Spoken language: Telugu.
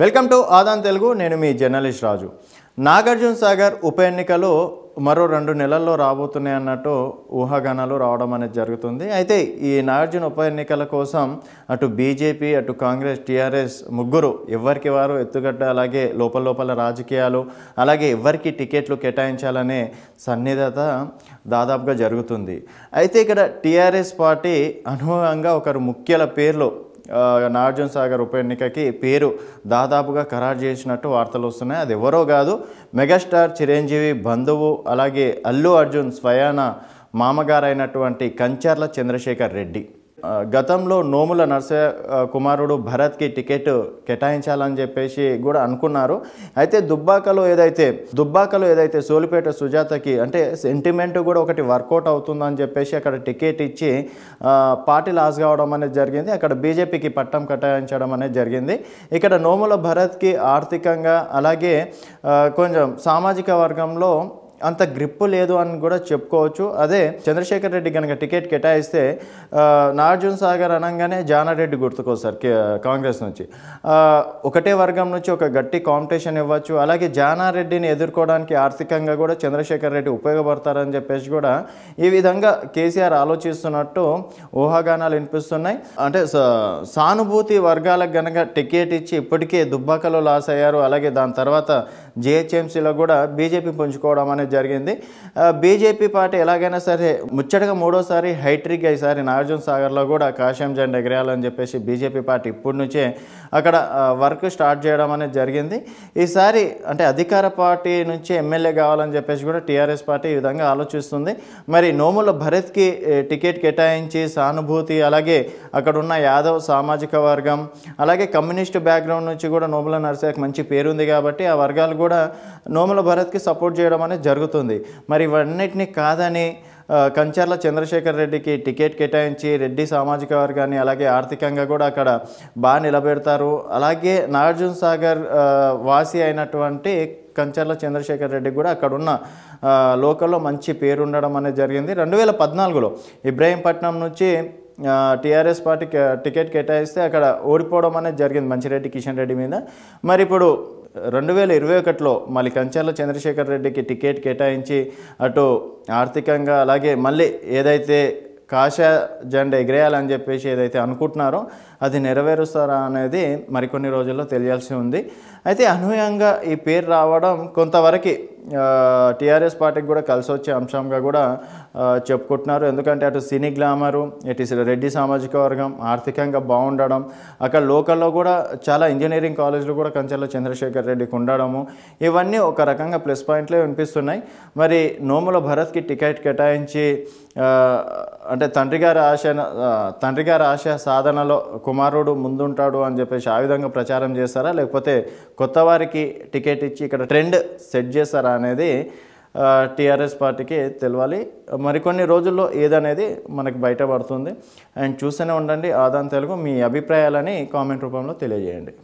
వెల్కమ్ టు ఆదాన్ తెలుగు నేను మీ జర్నలిస్ట్ రాజు నాగార్జున సాగర్ ఉప ఎన్నికలు మరో రెండు నెలల్లో రాబోతున్నాయి అన్నట్టు ఊహాగానాలు రావడం అనేది జరుగుతుంది అయితే ఈ నాగార్జున ఉప ఎన్నికల కోసం అటు బీజేపీ అటు కాంగ్రెస్ టీఆర్ఎస్ ముగ్గురు ఎవరికి వారు ఎత్తుగడ్డ అలాగే లోపల లోపల రాజకీయాలు అలాగే ఎవరికి టికెట్లు కేటాయించాలనే సన్నిధత దాదాపుగా జరుగుతుంది అయితే ఇక్కడ టీఆర్ఎస్ పార్టీ అనుభవంగా ఒకరు ముఖ్యల పేర్లు నాగార్జున సాగర్ ఉప ఎన్నికకి పేరు దాదాపుగా ఖరారు చేసినట్టు వార్తలు వస్తున్నాయి అది ఎవరో కాదు మెగాస్టార్ చిరంజీవి బంధువు అలాగే అల్లు అర్జున్ స్వయాన మామగారైనటువంటి కంచర్ల చంద్రశేఖర్ రెడ్డి గతంలో నోముల నరసయ్య కుమారుడు భరత్కి టికెట్ కేటాయించాలని చెప్పేసి కూడా అనుకున్నారు అయితే దుబ్బాకలో ఏదైతే దుబ్బాకలో ఏదైతే సోలిపేట సుజాతకి అంటే సెంటిమెంట్ కూడా ఒకటి వర్కౌట్ అవుతుందని చెప్పేసి అక్కడ టికెట్ ఇచ్చి పార్టీ లాస్ కావడం అనేది జరిగింది అక్కడ బీజేపీకి పట్టం కేటాయించడం అనేది జరిగింది ఇక్కడ నోముల భరత్కి ఆర్థికంగా అలాగే కొంచెం సామాజిక వర్గంలో అంత గ్రిప్ లేదు అని కూడా చెప్పుకోవచ్చు అదే చంద్రశేఖర్ రెడ్డి కనుక టికెట్ కేటాయిస్తే నార్జున్ సాగర్ అనగానే జానారెడ్డి గుర్తుకోసారు కాంగ్రెస్ నుంచి ఒకటే వర్గం నుంచి ఒక గట్టి కాంపిటీషన్ ఇవ్వచ్చు అలాగే జానారెడ్డిని ఎదుర్కోవడానికి ఆర్థికంగా కూడా చంద్రశేఖర్ రెడ్డి ఉపయోగపడతారని చెప్పేసి కూడా ఈ విధంగా కేసీఆర్ ఆలోచిస్తున్నట్టు ఊహాగానాలు వినిపిస్తున్నాయి అంటే సానుభూతి వర్గాలకు కనుక టికెట్ ఇచ్చి ఇప్పటికే దుబ్బాకలో లాస్ అయ్యారు అలాగే దాని తర్వాత జిహెచ్ఎంసీలో కూడా బీజేపీ పుంజుకోవడం అనేది జరిగింది బీజేపీ పార్టీ ఎలాగైనా సరే ముచ్చటగా మూడోసారి హైట్రిక్ ఈసారి నాగార్జున సాగర్లో కూడా కాషాయం జెండా ఎగరేయాలని చెప్పేసి బీజేపీ పార్టీ ఇప్పటి నుంచే అక్కడ వర్క్ స్టార్ట్ చేయడం అనేది జరిగింది ఈసారి అంటే అధికార పార్టీ నుంచి ఎమ్మెల్యే కావాలని చెప్పేసి కూడా టీఆర్ఎస్ పార్టీ ఈ విధంగా ఆలోచిస్తుంది మరి నోముల భరత్కి టికెట్ కేటాయించి సానుభూతి అలాగే అక్కడ ఉన్న యాదవ్ సామాజిక వర్గం అలాగే కమ్యూనిస్ట్ బ్యాక్గ్రౌండ్ నుంచి కూడా నోముల నర్సేకి మంచి పేరుంది కాబట్టి ఆ వర్గాలు కూడా నోముల భరత్కి సపోర్ట్ చేయడం అనేది జరుగుతుంది మరి ఇవన్నిటిని కాదని కంచర్ల చంద్రశేఖర్ రెడ్డికి టికెట్ కేటాయించి రెడ్డి సామాజిక వర్గాన్ని అలాగే ఆర్థికంగా కూడా అక్కడ బాగా నిలబెడతారు అలాగే నాగార్జున సాగర్ వాసి అయినటువంటి కంచర్ల చంద్రశేఖర్ రెడ్డి కూడా అక్కడ ఉన్న లోకల్లో మంచి పేరు ఉండడం అనేది జరిగింది రెండు వేల పద్నాలుగులో ఇబ్రాహీంపట్నం నుంచి టీఆర్ఎస్ పార్టీకి టికెట్ కేటాయిస్తే అక్కడ ఓడిపోవడం అనేది జరిగింది మంచిరెడ్డి కిషన్ రెడ్డి మీద మరి ఇప్పుడు రెండు వేల ఇరవై ఒకటిలో మళ్ళీ కంచెల చంద్రశేఖర్ రెడ్డికి టికెట్ కేటాయించి అటు ఆర్థికంగా అలాగే మళ్ళీ ఏదైతే కాషా జెండా ఎగిరేయాలని చెప్పేసి ఏదైతే అనుకుంటున్నారో అది నెరవేరుస్తారా అనేది మరికొన్ని రోజుల్లో తెలియాల్సి ఉంది అయితే అనూహ్యంగా ఈ పేరు రావడం కొంతవరకు టీఆర్ఎస్ పార్టీకి కూడా కలిసి వచ్చే అంశంగా కూడా చెప్పుకుంటున్నారు ఎందుకంటే అటు సినీ గ్లామరు ఇటు రెడ్డి సామాజిక వర్గం ఆర్థికంగా బాగుండడం అక్కడ లోకల్లో కూడా చాలా ఇంజనీరింగ్ కాలేజీలు కూడా కంచెల్లో చంద్రశేఖర్ రెడ్డికి ఉండడము ఇవన్నీ ఒక రకంగా ప్లస్ పాయింట్లే వినిపిస్తున్నాయి మరి నోముల భరత్కి టికెట్ కేటాయించి అంటే తండ్రి గారి ఆశ తండ్రి గారి ఆశ సాధనలో కుమారుడు ముందుంటాడు అని చెప్పేసి ఆ విధంగా ప్రచారం చేస్తారా లేకపోతే కొత్త వారికి టికెట్ ఇచ్చి ఇక్కడ ట్రెండ్ సెట్ చేస్తారా అనేది టీఆర్ఎస్ పార్టీకి తెలవాలి మరికొన్ని రోజుల్లో ఏదనేది మనకి బయటపడుతుంది అండ్ చూస్తూనే ఉండండి ఆదాన్ తెలుగు మీ అభిప్రాయాలని కామెంట్ రూపంలో తెలియజేయండి